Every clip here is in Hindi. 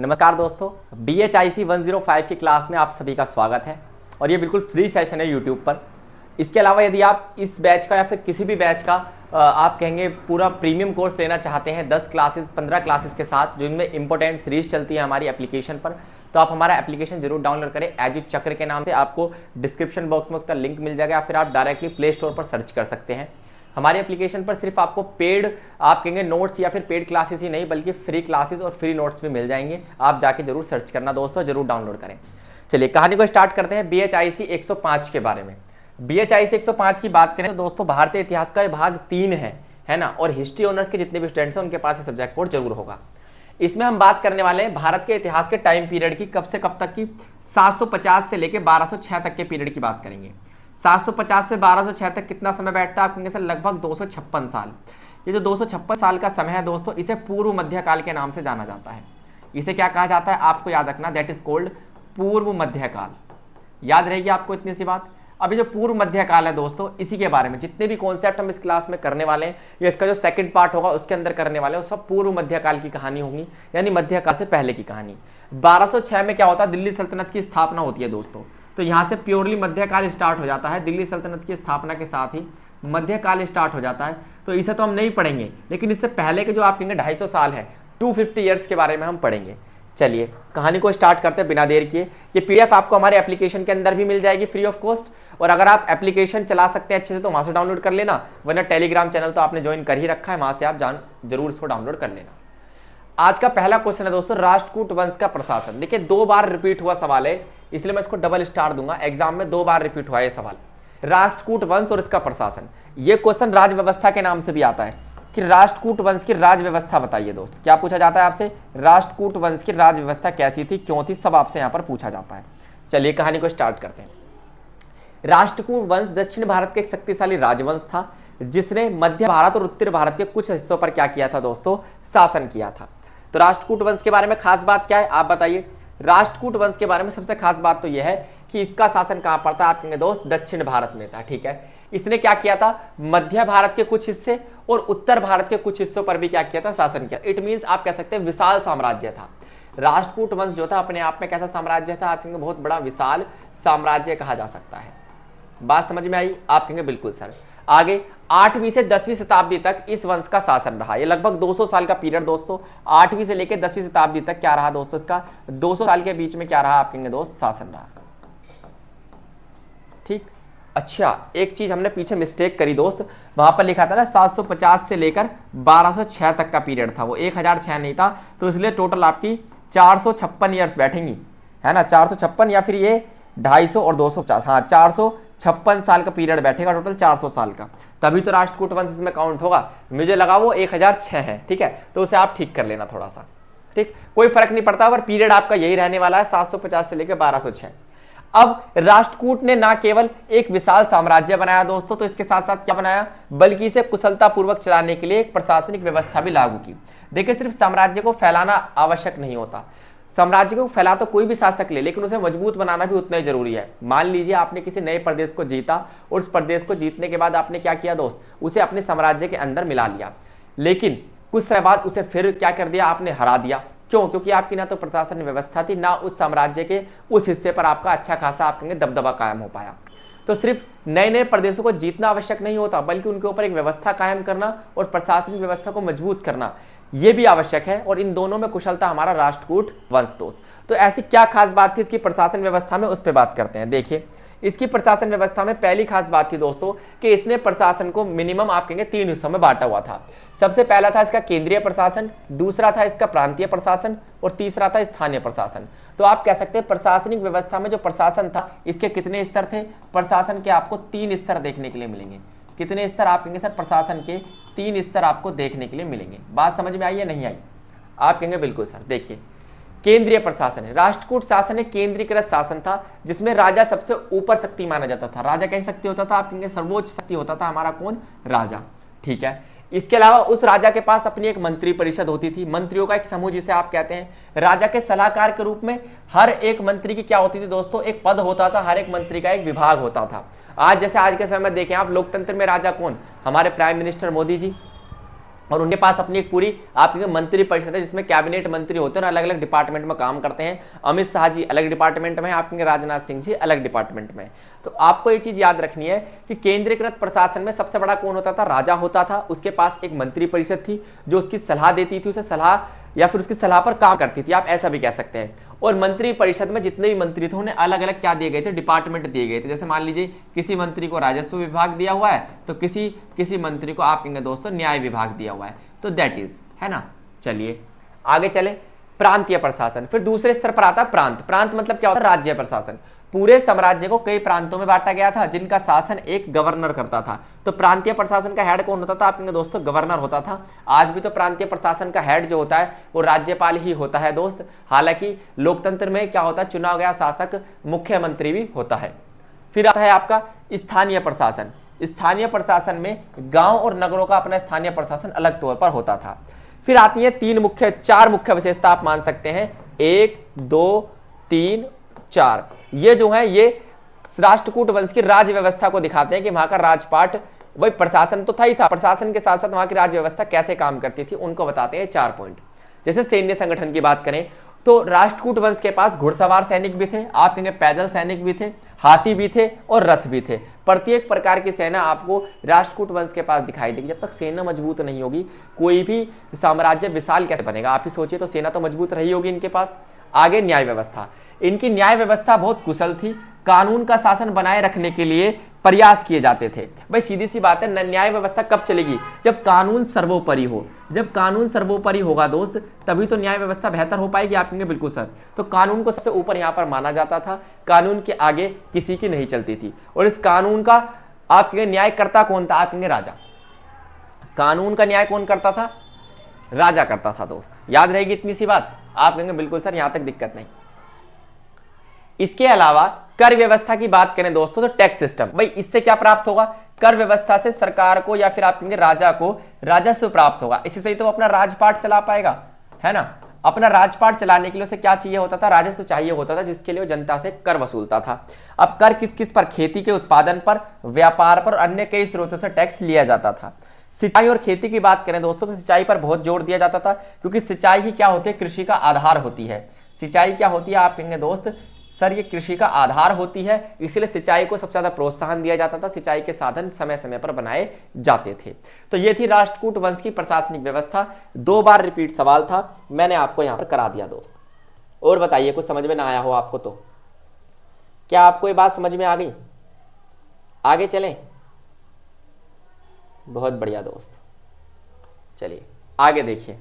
नमस्कार दोस्तों B H I C one zero five की क्लास में आप सभी का स्वागत है और ये बिल्कुल फ्री सेशन है यूट्यूब पर इसके अलावा यदि आप इस बैच का या फिर किसी भी बैच का आप कहेंगे पूरा प्रीमियम कोर्स लेना चाहते हैं दस क्लासेस पंद्रह क्लासेस के साथ जिनमें इंपॉर्टेंट सीरीज चलती है हमारी एप्लीकेशन पर तो आप हमारा एप्लीकेशन जरूर डाउनलोड करें एजू चक्र के नाम से आपको डिस्क्रिप्शन बॉक्स में उसका लिंक मिल जाएगा या फिर आप डायरेक्टली प्ले स्टोर पर सर्च कर सकते हैं हमारे एप्लीकेशन पर सिर्फ आपको पेड आप कहेंगे नोट्स या फिर पेड क्लासेस ही नहीं बल्कि फ्री क्लासेस और फ्री नोट्स भी मिल जाएंगे आप जाके जरूर सर्च करना दोस्तों जरूर डाउनलोड करें चलिए कहानी को स्टार्ट करते हैं बी एच आई सी एक सौ पाँच के बारे में बी एच आई सी एक सौ पाँच की बात करें तो दोस्तों भारतीय इतिहास का भाग तीन है है ना और हिस्ट्री ऑनर्स के जितने भी स्टूडेंट्स हैं उनके पास ये सब्जेक्ट कोड जरूर होगा इसमें हम बात करने वाले हैं भारत के इतिहास के टाइम पीरियड की कब से कब तक की 750 से लेकर 1206 तक के पीरियड की बात करेंगे 750 से 1206 तक कितना समय बैठता है आपके आंसर लगभग दो साल ये जो दो साल का समय है दोस्तों इसे पूर्व मध्यकाल के नाम से जाना जाता है इसे क्या कहा जाता है आपको याद रखना दैट इज कोल्ड पूर्व मध्यकाल याद रहेगी आपको इतनी सी बात अभी जो पूर्व मध्यकाल है दोस्तों इसी के बारे में जितने भी कॉन्सेप्ट हम इस क्लास में करने वाले हैं या इसका जो सेकंड पार्ट होगा उसके अंदर करने वाले हैं सब पूर्व मध्यकाल की कहानी होगी यानी मध्यकाल से पहले की कहानी 1206 में क्या होता है दिल्ली सल्तनत की स्थापना होती है दोस्तों तो यहाँ से प्योरली मध्यकाल स्टार्ट हो जाता है दिल्ली सल्तनत की स्थापना के साथ ही मध्यकाल स्टार्ट हो जाता है तो इसे तो हम नहीं पढ़ेंगे लेकिन इससे पहले के जो आप कहेंगे ढाई साल है टू फिफ्टी के बारे में हम पढ़ेंगे चलिए कहानी को स्टार्ट करते हैं बिना देर किए ये पीडीएफ आपको हमारे एप्लीकेशन के अंदर भी मिल जाएगी फ्री ऑफ कॉस्ट और अगर आप एप्लीकेशन चला सकते हैं अच्छे से तो वहाँ से डाउनलोड कर लेना वरना टेलीग्राम चैनल तो आपने ज्वाइन कर ही रखा है वहाँ से आप जान जरूर इसको डाउनलोड कर लेना आज का पहला क्वेश्चन है दोस्तों राष्ट्रकूट वंश का प्रशासन देखिए दो बार रिपीट हुआ सवाल है इसलिए मैं इसको डबल स्टार दूंगा एग्जाम में दो बार रिपीट हुआ ये सवाल राष्ट्रकूट वंश और इसका प्रशासन ये क्वेश्चन राज व्यवस्था के नाम से भी आता है कि राष्ट्रकूट वंश की राज व्यवस्था बताइए दोस्त क्या पूछा जाता है आपसे राष्ट्रकूट वंश की राज व्यवस्था कैसी थी क्यों थी सब आपसे यहाँ पर पूछा जाता है चलिए कहानी को स्टार्ट करते हैं राष्ट्रकूट वंश दक्षिण भारत का एक शक्तिशाली राजवंश था जिसने मध्य भारत और उत्तर भारत के कुछ हिस्सों पर क्या किया था दोस्तों शासन किया था तो राष्ट्रकूट वंश के बारे में खास बात क्या है आप बताइए राष्ट्रकूट वंश के बारे में सबसे खास बात तो यह है कि इसका शासन कहां पड़ता है आप कहेंगे दोस्त दक्षिण भारत में था ठीक है इसने क्या किया था मध्य भारत के कुछ हिस्से और उत्तर भारत के कुछ हिस्सों पर भी क्या किया था शासन किया इट मीन आप कह सकते हैं विशाल साम्राज्य था राष्ट्रकूट वंश जो था अपने आप में कैसा साम्राज्य था आप कहेंगे बहुत बड़ा विशाल साम्राज्य कहा जा सकता है बात समझ में आई आप कहेंगे बिल्कुल सर आगे आठवीं से दसवीं शताब्दी तक इस वंश का शासन रहा ये लगभग 200 साल का पीरियड दोस्तों आठवीं से लेकर दसवीं शताब्दी तक क्या रहा दोस्तों इसका 200 साल के बीच में क्या रहा आप कहेंगे दोस्त शासन रहा ठीक अच्छा एक चीज हमने पीछे मिस्टेक करी दोस्त वहां पर लिखा था ना 750 से लेकर 1206 तक का पीरियड था वो एक नहीं था तो इसलिए टोटल आपकी चार सौ बैठेंगी है ना चार या फिर ये ढाई और दो सौ हाँ चार छप्पन साल का पीरियड बैठेगा टोटल 400 साल का तभी तो राष्ट्रकूट वंश इसमें काउंट होगा मुझे लगा वो 1006 है ठीक है तो उसे आप ठीक कर लेना थोड़ा सा ठीक कोई फर्क नहीं पड़ता पर पीरियड आपका यही रहने वाला है 750 से लेकर 1206 अब राष्ट्रकूट ने ना केवल एक विशाल साम्राज्य बनाया दोस्तों तो इसके साथ साथ क्या बनाया बल्कि इसे कुशलतापूर्वक चलाने के लिए एक प्रशासनिक व्यवस्था भी लागू की देखिए सिर्फ साम्राज्य को फैलाना आवश्यक नहीं होता साम्राज्य को फैला तो कोई भी शासक ले लेकिन उसे मजबूत बनाना भी उतना ही जरूरी है मान लीजिए आपने किसी नए प्रदेश को जीता और उस प्रदेश को जीतने के बाद आपने क्या किया दोस्त उसे अपने साम्राज्य के अंदर मिला लिया लेकिन कुछ समय बाद उसे फिर क्या कर दिया आपने हरा दिया क्यों क्योंकि आपकी ना तो प्रशासन व्यवस्था थी ना उस साम्राज्य के उस हिस्से पर आपका अच्छा खासा आपके दबदबा कायम हो पाया तो सिर्फ नए नए प्रदेशों को जीतना आवश्यक नहीं होता बल्कि उनके ऊपर एक व्यवस्था कायम करना और प्रशासनिक व्यवस्था को मजबूत करना ये भी आवश्यक है और इन दोनों में कुशलता हमारा राष्ट्रकूट वंश दोस्त तो ऐसी क्या खास बात थी इसकी प्रशासन व्यवस्था में उस पर बात करते हैं देखिए इसकी प्रशासन व्यवस्था में पहली खास बात थी दोस्तों कि इसने प्रशासन को मिनिमम आप कहेंगे तीन हिस्सों में बांटा हुआ था सबसे पहला था इसका केंद्रीय प्रशासन दूसरा था इसका प्रांतीय प्रशासन और तीसरा था स्थानीय प्रशासन तो आप कह सकते हैं प्रशासनिक व्यवस्था में जो प्रशासन था इसके कितने स्तर थे प्रशासन के आपको तीन स्तर देखने के लिए मिलेंगे कितने स्तर आप कहेंगे सर प्रशासन के तीन स्तर आपको देखने के लिए मिलेंगे बात समझ में आई या नहीं आई आप कहेंगे बिल्कुल सर देखिए केंद्रीय प्रशासन है राष्ट्रकूट शासन एक केंद्रीकृत शासन था जिसमें राजा सबसे ऊपर शक्ति माना जाता था राजा कहीं शक्ति होता था आप कहेंगे सर्वोच्च शक्ति होता था हमारा कौन राजा ठीक है इसके अलावा उस राजा के पास अपनी एक मंत्री परिषद होती थी मंत्रियों का एक समूह जिसे आप कहते हैं राजा के सलाहकार के रूप में हर एक मंत्री की क्या होती थी दोस्तों एक पद होता था हर एक मंत्री का एक विभाग होता था आज जैसे आज के समय में देखें आप लोकतंत्र में राजा कौन हमारे प्राइम मिनिस्टर मोदी जी और उनके पास अपनी एक पूरी आपकी मंत्री परिषद है जिसमें कैबिनेट मंत्री होते हैं और अलग अलग डिपार्टमेंट में काम करते हैं अमित शाह जी अलग डिपार्टमेंट में आपके राजनाथ सिंह जी अलग डिपार्टमेंट में तो आपको ये चीज़ याद रखनी है कि केंद्रीकृत प्रशासन में सबसे बड़ा कौन होता था राजा होता था उसके पास एक मंत्री परिषद थी जो उसकी सलाह देती थी उसे सलाह या फिर उसकी सलाह पर काम करती थी आप ऐसा भी कह सकते हैं और मंत्री परिषद में जितने भी मंत्री थे उन्हें अलग अलग क्या दिए गए थे डिपार्टमेंट दिए गए थे जैसे मान लीजिए किसी मंत्री को राजस्व विभाग दिया हुआ है तो किसी किसी मंत्री को आप कहेंगे दोस्तों न्याय विभाग दिया हुआ है तो दैट इज है ना चलिए आगे चले प्रांतीय प्रशासन फिर दूसरे स्तर पर आता है प्रांत प्रांत मतलब क्या होता है राज्य प्रशासन पूरे साम्राज्य को कई प्रांतों में बांटा गया था जिनका शासन एक गवर्नर करता था तो प्रांतीय प्रशासन का हेड कौन होता था आपके दोस्तों गवर्नर होता था आज भी तो प्रांतीय प्रशासन का हेड जो होता है वो राज्यपाल ही होता है दोस्त हालांकि लोकतंत्र में क्या होता है चुनाव गया शासक मुख्यमंत्री भी होता है फिर आता है आपका स्थानीय प्रशासन स्थानीय प्रशासन में गांव और नगरों का अपना स्थानीय प्रशासन अलग तौर पर होता था फिर आती है तीन मुख्य चार मुख्य विशेषता आप मान सकते हैं एक दो तीन चार ये जो है ये राष्ट्रकूट वंश की राज्य व्यवस्था को दिखाते हैं कि वहां का राजपाट वही प्रशासन तो था ही था प्रशासन के साथ साथ वहां की राज्य व्यवस्था कैसे काम करती थी उनको बताते हैं चार पॉइंट जैसे सैन्य संगठन की बात करें तो राष्ट्रकूट वंश के पास घुड़सवार सैनिक भी थे आप कहेंगे पैदल सैनिक भी थे हाथी भी थे और रथ भी थे प्रत्येक प्रकार की सेना आपको राष्ट्रकूट वंश के पास दिखाई देगी जब तक सेना मजबूत नहीं होगी कोई भी साम्राज्य विशाल कैसे बनेगा आप ही सोचिए तो सेना तो मजबूत रही होगी इनके पास आगे न्याय व्यवस्था इनकी न्याय व्यवस्था बहुत कुशल थी कानून का शासन बनाए रखने के लिए प्रयास किए जाते थे भाई सीधी सी बात है न्याय व्यवस्था कब चलेगी जब कानून सर्वोपरि हो जब कानून सर्वोपरि होगा दोस्त तभी तो न्याय व्यवस्था बेहतर हो पाएगी आप बिल्कुल सर तो कानून को सबसे ऊपर यहाँ पर माना जाता था कानून के आगे किसी की नहीं चलती थी और इस कानून का आप न्यायकर्ता कौन था आप कहेंगे राजा कानून का न्याय कौन करता था राजा करता था दोस्त याद रहेगी इतनी सी बात आप कहेंगे बिल्कुल सर यहाँ तक दिक्कत नहीं इसके अलावा कर व्यवस्था की बात करें दोस्तों तो टैक्स सिस्टम भाई इससे क्या प्राप्त होगा कर व्यवस्था से सरकार को या फिर आप कहेंगे राजा को राजस्व प्राप्त होगा इसी से ही तो अपना राजपाट चला पाएगा है ना अपना राजपाट चलाने के लिए उसे क्या चाहिए होता था राजस्व चाहिए होता था जिसके लिए जनता से कर वसूलता था अब कर किस किस पर खेती के उत्पादन पर व्यापार पर अन्य कई स्रोतों से टैक्स लिया जाता था सिंचाई और खेती की बात करें दोस्तों तो सिंचाई पर बहुत जोर दिया जाता था क्योंकि सिंचाई ही क्या होती है कृषि का आधार होती है सिंचाई क्या होती है आप कहेंगे दोस्त सर ये कृषि का आधार होती है इसीलिए सिंचाई को सबसे ज्यादा प्रोत्साहन दिया जाता था सिंचाई के साधन समय समय पर बनाए जाते थे तो ये थी राष्ट्रकूट वंश की प्रशासनिक व्यवस्था दो बार रिपीट सवाल था मैंने आपको यहां पर करा दिया दोस्त और बताइए कुछ समझ में ना आया हो आपको तो क्या आपको ये बात समझ में आ गई आगे चले बहुत बढ़िया दोस्त चलिए आगे देखिए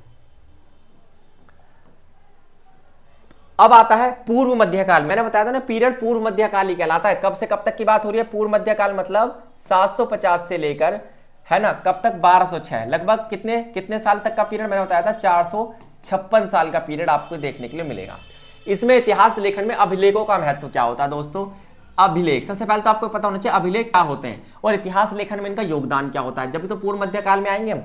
अब आता है पूर्व मध्यकाल मैंने बताया था ना पीरियड पूर्व मध्यकाल ही कहलाता है कब से कब तक की बात हो रही है पूर्व मध्यकाल मतलब 750 से लेकर है ना कब तक 1206 लगभग कितने कितने साल तक का पीरियड मैंने बताया था चार साल का पीरियड आपको देखने के लिए मिलेगा इसमें इतिहास लेखन में अभिलेखों का महत्व क्या होता है दोस्तों अभिलेख सबसे पहले तो आपको पता होना चाहिए अभिलेख क्या होते हैं और इतिहास लेखन में इनका योगदान क्या होता है जब तो पूर्व मध्यकाल में आएंगे हम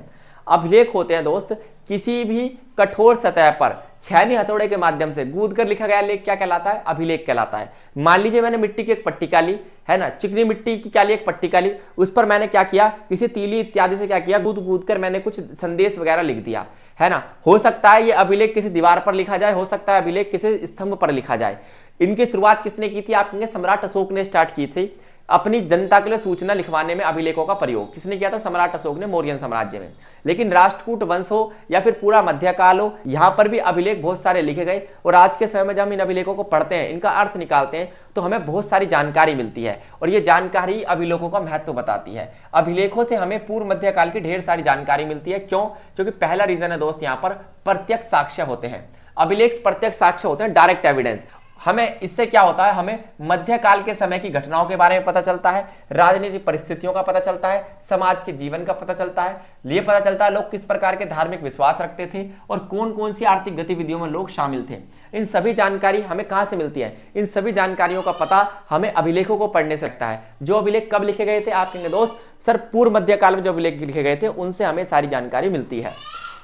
अभिलेख होते हैं दोस्त किसी भी कठोर सतह पर छैनी हथौड़े के माध्यम से गूद कर लिखा गया लेख क्या कहलाता है अभिलेख कहलाता है मान लीजिए मैंने मिट्टी की एक का ली है ना चिकनी मिट्टी की क्या ली एक का ली उस पर मैंने क्या किया किसी तीली इत्यादि से क्या किया गूद गूद कर मैंने कुछ संदेश वगैरह लिख दिया है ना हो सकता है ये अभिलेख किसी दीवार पर लिखा जाए हो सकता है अभिलेख किसी स्तंभ पर लिखा जाए इनकी शुरुआत किसने की थी आपने सम्राट अशोक ने स्टार्ट की थी अपनी जनता के लिए सूचना लिखवाने में अभिलेखों का प्रयोग किसने किया था सम्राट अशोक ने मौर्य साम्राज्य में लेकिन राष्ट्रकूट वंश हो या फिर पूरा मध्यकाल हो यहां पर भी अभिलेख बहुत सारे लिखे गए और आज के समय में जब हम इन अभिलेखों को पढ़ते हैं इनका अर्थ निकालते हैं तो हमें बहुत सारी जानकारी मिलती है और ये जानकारी अभिलेखों का महत्व तो बताती है अभिलेखों से हमें पूर्व मध्यकाल की ढेर सारी जानकारी मिलती है क्यों क्योंकि पहला रीजन है दोस्त यहाँ पर प्रत्यक्ष साक्ष्य होते हैं अभिलेख प्रत्यक्ष साक्ष्य होते हैं डायरेक्ट एविडेंस हमें इससे क्या होता है हमें मध्यकाल के समय की घटनाओं के बारे में पता चलता है राजनीतिक परिस्थितियों का पता चलता है समाज के जीवन का पता चलता है ये पता चलता है लोग किस प्रकार के धार्मिक विश्वास रखते थे और कौन कौन सी आर्थिक गतिविधियों में लोग शामिल थे इन सभी जानकारी हमें कहाँ से मिलती है इन सभी जानकारियों का पता हमें अभिलेखों को पढ़ने से लगता है जो अभिलेख कब लिखे गए थे आप कहेंगे दोस्त सर पूर्व मध्यकाल में जो अभिलेख लिखे गए थे उनसे हमें सारी जानकारी मिलती है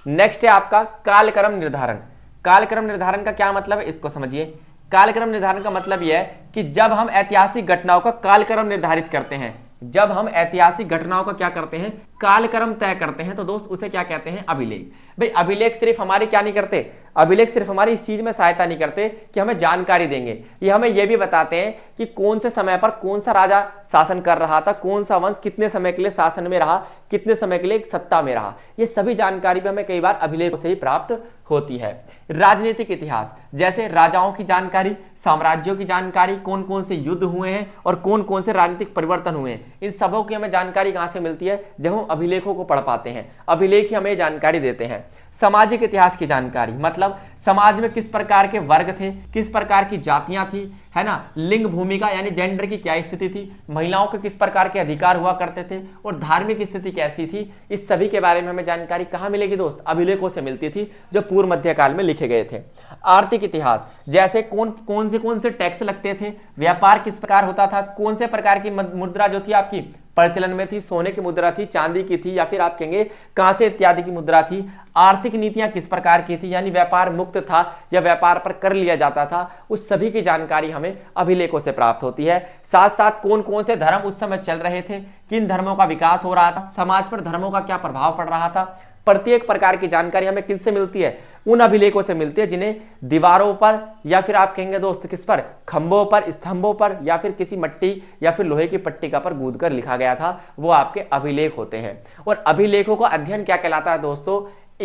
नेक्स्ट है आपका कालक्रम निर्धारण कालक्रम निर्धारण का क्या मतलब है इसको समझिए कालक्रम निर्धारण का मतलब यह है कि जब हम ऐतिहासिक घटनाओं का कालक्रम निर्धारित करते हैं जब हम ऐतिहासिक घटनाओं का क्या करते हैं कालक्रम तय करते हैं तो दोस्त उसे क्या कहते हैं अभिलेख भाई अभिलेख सिर्फ हमारे क्या नहीं करते अभिलेख सिर्फ हमारी इस चीज में सहायता नहीं करते कि हमें जानकारी देंगे ये हमें यह भी बताते हैं कि कौन से समय पर कौन सा राजा शासन कर रहा था कौन सा वंश कितने समय के लिए शासन में रहा कितने समय के लिए सत्ता में रहा यह सभी जानकारी भी हमें कई बार अभिलेख से ही प्राप्त होती है राजनीतिक इतिहास जैसे राजाओं की जानकारी साम्राज्यों की जानकारी कौन कौन से युद्ध हुए हैं और कौन कौन से राजनीतिक परिवर्तन हुए हैं इन सबों की हमें जानकारी कहाँ से मिलती है जब हम अभिलेखों को पढ़ पाते हैं अभिलेख ही हमें जानकारी देते हैं सामाजिक इतिहास की जानकारी मतलब समाज में किस प्रकार के वर्ग थे किस प्रकार की जातियां थी है ना लिंग भूमिका यानी जेंडर की क्या स्थिति थी महिलाओं के किस प्रकार के अधिकार हुआ करते थे और धार्मिक स्थिति कैसी थी इस सभी के बारे में हमें जानकारी कहाँ मिलेगी दोस्त अभिलेखों से मिलती थी जो पूर्व मध्यकाल में लिखे गए थे आर्थिक इतिहास जैसे कौन कौन से कौन से टैक्स लगते थे व्यापार किस प्रकार होता था कौन से प्रकार की मुद्रा जो थी आपकी प्रचलन में थी सोने की मुद्रा थी चांदी की थी या फिर आप कहेंगे कांसे इत्यादि की मुद्रा थी आर्थिक नीतियां किस प्रकार की थी यानी व्यापार मुक्त था या व्यापार पर कर लिया जाता था उस सभी की जानकारी हमें अभिलेखों से प्राप्त होती है साथ साथ कौन कौन से धर्म उस समय चल रहे थे किन धर्मों का विकास हो रहा था समाज पर धर्मों का क्या प्रभाव पड़ रहा था प्रत्येक प्रकार की जानकारी हमें किससे मिलती है उन अभिलेखों से मिलती है जिन्हें दीवारों पर या फिर आप कहेंगे दोस्त किस पर खंभों पर स्तंभों पर या फिर किसी मट्टी या फिर लोहे की पट्टिका पर गूद कर लिखा गया था वो आपके अभिलेख होते हैं और अभिलेखों का अध्ययन क्या कहलाता है दोस्तों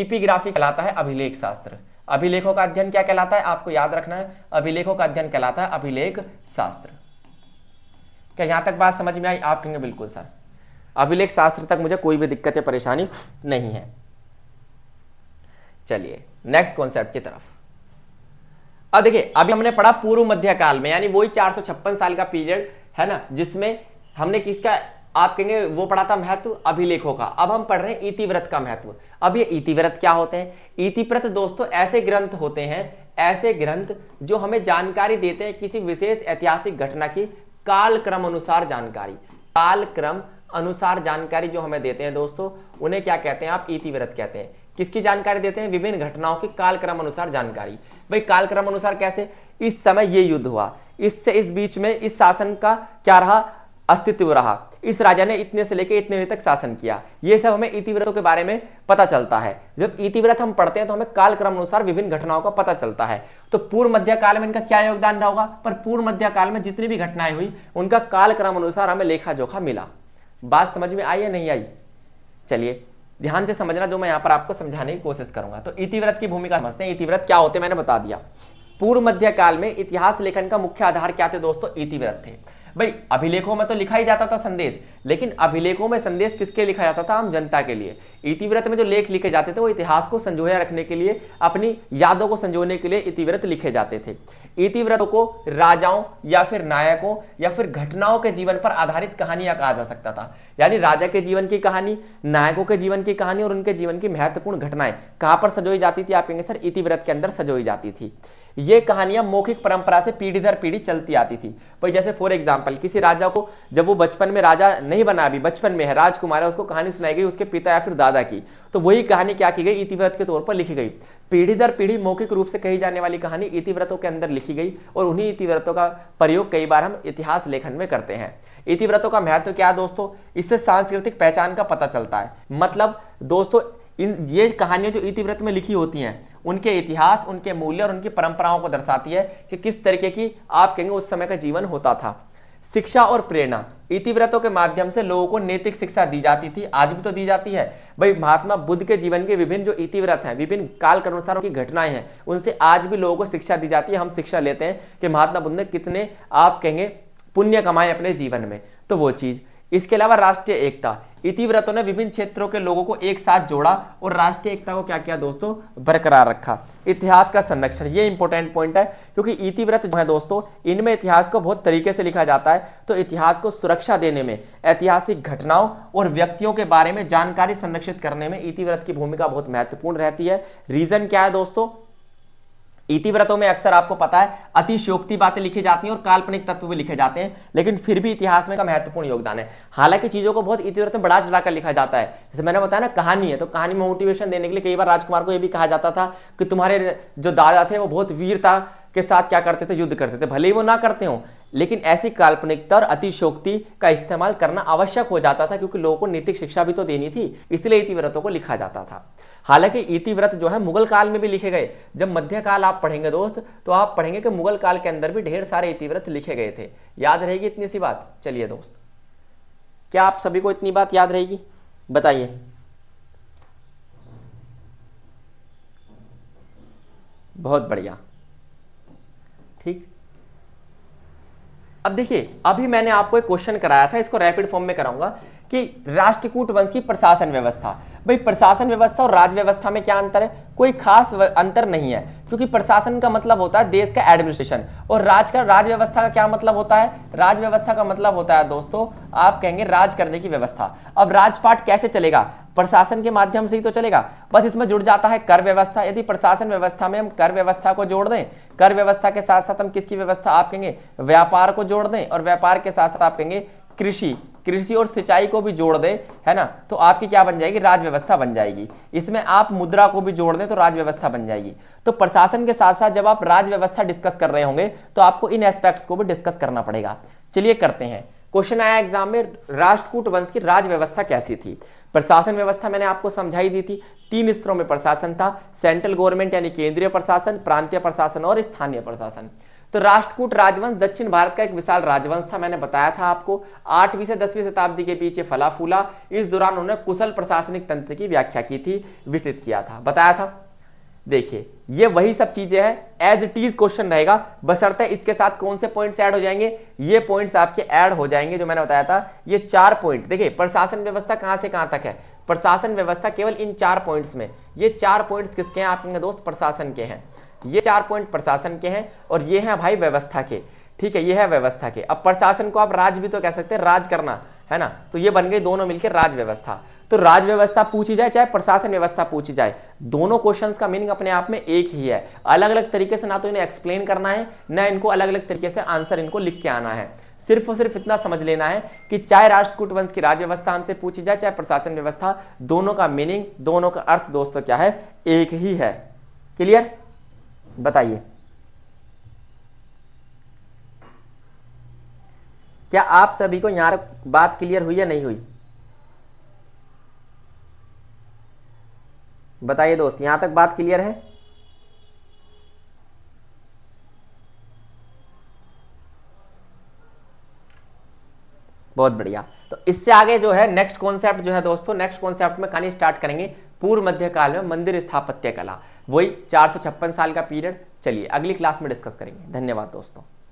इपिग्राफी कहलाता है अभिलेख शास्त्र अभिलेखों का अध्ययन क्या कहलाता है आपको याद रखना है अभिलेखों का अध्ययन कहलाता है अभिलेख शास्त्र क्या यहां तक बात समझ में आई आप कहेंगे बिल्कुल सर अभिलेख शास्त्र तक मुझे कोई भी दिक्कत या परेशानी नहीं है चलिए नेक्स्ट कॉन्सेप्ट की तरफ अब देखिए अभी हमने पढ़ा पूर्व मध्यकाल में यानी वही चार साल का पीरियड है ना जिसमें हमने किसका आप कहेंगे वो पढ़ा था महत्व अभिलेखों का अब हम पढ़ रहे हैं इतिव्रत का महत्व अब ये इतिव्रत क्या होते हैं इतिव्रत दोस्तों ऐसे ग्रंथ होते हैं ऐसे ग्रंथ जो हमें जानकारी देते हैं किसी विशेष ऐतिहासिक घटना की काल क्रम अनुसार जानकारी काल क्रम अनुसार जानकारी जो हमें देते हैं दोस्तों उन्हें क्या कहते हैं आप इतिव्रत कहते हैं किसकी जानकारी देते हैं विभिन्न घटनाओं की कालक्रम अनुसार जानकारी भाई कालक्रम अनुसार कैसे इस समय ये युद्ध हुआ इससे इस बीच में इस शासन का क्या रहा अस्तित्व रहा इस राजा ने इतने से लेकर इतने तक शासन किया ये सब हमें इतिव्रतों के बारे में पता चलता है जब इतिव्रत हम पढ़ते हैं तो हमें कालक्रम अनुसार विभिन्न घटनाओं का पता चलता है तो पूर्व मध्य काल में इनका क्या योगदान रहा होगा पर पूर्व मध्य काल में जितनी भी घटनाएं हुई उनका कालक्रम अनुसार हमें लेखा जोखा मिला बात समझ में आई या नहीं आई चलिए ध्यान से समझना जो मैं यहां पर आपको समझाने की कोशिश करूंगा तो इतिव्रत की भूमिका समझते हैं इतिव्रत क्या होते हैं मैंने बता दिया पूर्व मध्य काल में इतिहास लेखन का मुख्य आधार क्या थे दोस्तों इतिव्रत थे भाई अभिलेखों में तो लिखा ही जाता था संदेश लेकिन अभिलेखों में संदेश किसके लिखा जाता था आम जनता के लिए इतिव्रत में जो लेख लिखे जाते थे वो इतिहास को संजोया रखने के लिए अपनी यादों को संजोने के लिए इतिव्रत लिखे जाते थे इतिव्रतों को राजाओं या फिर नायकों या फिर घटनाओं के जीवन पर आधारित कहानियां कहा जा सकता था यानी राजा के जीवन की कहानी नायकों के जीवन की कहानी और उनके जीवन की महत्वपूर्ण घटनाएं कहां पर सजोई जाती थी आप कहेंगे सर इतिव्रत के अंदर सजोई जाती थी ये कहानियां मौखिक परंपरा से पीढ़ी दर पीढ़ी चलती आती थी भाई जैसे फॉर एग्जाम्पल किसी राजा को जब वो बचपन में राजा नहीं बना अभी बचपन में है राजकुमार है उसको कहानी सुनाई गई उसके पिता या फिर दादा की तो वही कहानी क्या की गई इतिव्रत के तौर पर लिखी गई पीढ़ी दर पीढ़ी मौखिक रूप से कही जाने वाली कहानी इतिव्रतों के अंदर लिखी गई और उन्हीं इतिव्रतों का प्रयोग कई बार हम इतिहास लेखन में करते हैं इतिव्रतों का महत्व क्या है दोस्तों इससे सांस्कृतिक पहचान का पता चलता है मतलब दोस्तों इन ये कहानियां जो इतिव्रत में लिखी होती हैं उनके इतिहास उनके मूल्य और उनकी परंपराओं को दर्शाती है कि किस तरीके की आप कहेंगे उस समय का जीवन होता था शिक्षा और प्रेरणा इतिव्रतों के माध्यम से लोगों को नैतिक शिक्षा दी जाती थी आज भी तो दी जाती है भाई महात्मा बुद्ध के जीवन के विभिन्न जो इतिव्रत हैं विभिन्न काल के अनुसार उनकी घटनाएं हैं उनसे आज भी लोगों को शिक्षा दी जाती है हम शिक्षा लेते हैं कि महात्मा बुद्ध ने कितने आप कहेंगे पुण्य कमाए अपने जीवन में तो वो चीज़ इसके अलावा राष्ट्रीय एकता इतिव्रतों ने विभिन्न क्षेत्रों के लोगों को एक साथ जोड़ा और राष्ट्रीय एकता को क्या किया दोस्तों बरकरार रखा इतिहास का संरक्षण ये इंपॉर्टेंट पॉइंट है क्योंकि इतिव्रत जो है दोस्तों इनमें इतिहास को बहुत तरीके से लिखा जाता है तो इतिहास को सुरक्षा देने में ऐतिहासिक घटनाओं और व्यक्तियों के बारे में जानकारी संरक्षित करने में इतिव्रत की भूमिका बहुत महत्वपूर्ण रहती है रीजन क्या है दोस्तों इतिव्रतों में अक्सर आपको पता है अतिशोक्ति बातें लिखी जाती हैं और काल्पनिक तत्व भी लिखे जाते हैं लेकिन फिर भी इतिहास में का महत्वपूर्ण योगदान है हालांकि चीजों को बहुत इतिव्रत में बड़ा चलाकर लिखा जाता है जैसे मैंने बताया ना कहानी है तो कहानी में मोटिवेशन देने के लिए कई बार राजकुमार को यह भी कहा जाता था कि तुम्हारे जो दादा थे वो बहुत वीर था के साथ क्या करते थे युद्ध करते थे भले ही वो ना करते हों लेकिन ऐसी काल्पनिकता और अतिशोक्ति का इस्तेमाल करना आवश्यक हो जाता था क्योंकि लोगों को नैतिक शिक्षा भी तो देनी थी इसलिए इतिव्रतों को लिखा जाता था हालांकि इतिव्रत जो है मुगल काल में भी लिखे गए जब मध्यकाल आप पढ़ेंगे दोस्त तो आप पढ़ेंगे कि मुगल काल के अंदर भी ढेर सारे इतिव्रत लिखे गए थे याद रहेगी इतनी सी बात चलिए दोस्त क्या आप सभी को इतनी बात याद रहेगी बताइए बहुत बढ़िया अब देखिए अभी मैंने आपको एक क्वेश्चन कराया था इसको रैपिड फॉर्म में कराऊंगा कि राष्ट्रकूट वंश की प्रशासन व्यवस्था भाई प्रशासन व्यवस्था और राज व्यवस्था में क्या अंतर है कोई खास अंतर नहीं है क्योंकि प्रशासन का मतलब होता है देश का एडमिनिस्ट्रेशन और राज का राज व्यवस्था का क्या मतलब होता है राज व्यवस्था का मतलब होता है दोस्तों आप कहेंगे राज करने की व्यवस्था अब राजपाट कैसे चलेगा प्रशासन के माध्यम से ही तो चलेगा बस इसमें जुड़ जाता है कर व्यवस्था यदि प्रशासन व्यवस्था में हम कर व्यवस्था को जोड़ दें कर व्यवस्था के साथ साथ हम किसकी व्यवस्था आप कहेंगे व्यापार को जोड़ दें और व्यापार के साथ साथ आप कहेंगे कृषि कृषि और सिंचाई को भी जोड़ दें है ना तो आपकी क्या बन जाएगी राज्य व्यवस्था बन जाएगी इसमें आप मुद्रा को भी जोड़ दें तो राज्य व्यवस्था बन जाएगी तो प्रशासन के साथ साथ जब आप राज्य व्यवस्था डिस्कस कर रहे होंगे तो आपको इन एस्पेक्ट्स को भी डिस्कस करना पड़ेगा चलिए करते हैं क्वेश्चन आया एग्जाम में राष्ट्रकूट वंश की राजव्यवस्था व्यवस्था कैसी थी प्रशासन व्यवस्था मैंने आपको समझाई दी थी तीन स्तरों में प्रशासन था सेंट्रल गवर्नमेंट यानी केंद्रीय प्रशासन प्रांतीय प्रशासन और स्थानीय प्रशासन तो राष्ट्रकूट राजवंश दक्षिण भारत का एक विशाल राजवंश था मैंने बताया था आपको आठवीं से दसवीं शताब्दी के पीछे फला फूला इस दौरान उन्होंने कुशल प्रशासनिक तंत्र की व्याख्या की थी विकसित किया था बताया था देखिए ये वही सब चीजें हैं एज इट इज क्वेश्चन रहेगा बसरते इसके साथ कौन से पॉइंट्स ऐड हो जाएंगे ये पॉइंट्स आपके ऐड हो जाएंगे जो मैंने बताया था ये चार पॉइंट देखिए प्रशासन व्यवस्था कहां से कहां तक है प्रशासन व्यवस्था केवल इन चार पॉइंट्स में ये चार पॉइंट्स किसके हैं आपके दोस्त प्रशासन के हैं ये चार पॉइंट प्रशासन के हैं और ये हैं भाई व्यवस्था के ठीक है ये है व्यवस्था के अब प्रशासन को आप राज भी तो कह सकते हैं राज करना है ना तो ये बन गए दोनों मिलकर राज व्यवस्था तो राज व्यवस्था पूछी जाए चाहे प्रशासन व्यवस्था पूछी जाए दोनों क्वेश्चंस का मीनिंग अपने आप में एक ही है अलग अलग तरीके से ना तो इन्हें एक्सप्लेन करना है ना इनको अलग अलग तरीके से आंसर इनको लिख के आना है सिर्फ और सिर्फ इतना समझ लेना है कि चाहे राष्ट्रकूट वंश की राज्य व्यवस्था हमसे पूछी जाए चाहे प्रशासन व्यवस्था दोनों का मीनिंग दोनों का अर्थ दोस्तों क्या है एक ही है क्लियर बताइए क्या आप सभी को यहां बात क्लियर हुई या नहीं हुई बताइए दोस्त यहां तक बात क्लियर है बहुत बढ़िया तो इससे आगे जो है नेक्स्ट कॉन्सेप्ट जो है दोस्तों नेक्स्ट कॉन्सेप्ट में कहानी स्टार्ट करेंगे पूर्व मध्यकाल में मंदिर स्थापत्य कला वही चार साल का पीरियड चलिए अगली क्लास में डिस्कस करेंगे धन्यवाद दोस्तों